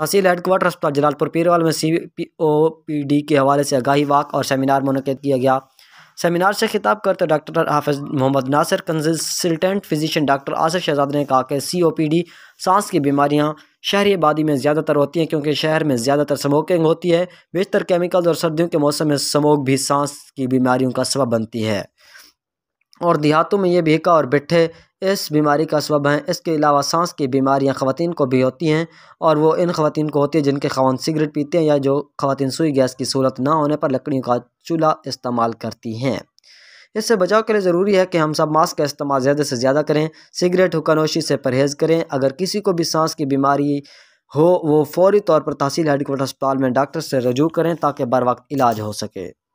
तहसील headquarter अस्पताल जलालपुर पीरवाल में C P O P D के हवाले से आगाही वाक और सेमिनार मनद किया गया सेमिनार से खिताब करते doctor Hafiz Mohammad Nasir consultant physician doctor Asif Shahzad ने कहा कि सी ओ पी डी सांस की बीमारियाँ शहरी आबादी में ज़्यादातर होती हैं क्योंकि शहर में ज़्यादातर स्मोकिंग होती है बेशतर केमिकल्स और सर्दियों के मौसम में स्मोक भी सांस की बीमारियों का सबब बनती है और देहातों में ये भीखा और बिठे اس بیماری کا سبب ہیں اس کے علاوہ سانس کی بیماریاں خواتین کو بھی ہوتی ہیں اور وہ ان خواتین کو ہوتی ہیں جن کے خوان سگریٹ پیتے ہیں یا جو خواتین سوئی گیس کی سہولت نہ ہونے پر لکڑیوں کا چولہا استعمال کرتی ہیں اس سے بچاؤ کے لیے ضروری ہے کہ ہم سب ماسک کا استعمال زیادہ سے زیادہ کریں سگریٹ حکنوشی سے پرہیز کریں اگر کسی کو بھی سانس کی بیماری ہو وہ فوری طور پر تحصیل کوارٹر اسپتال میں ڈاکٹر سے رجوع کریں تاکہ بر وقت علاج ہو سکے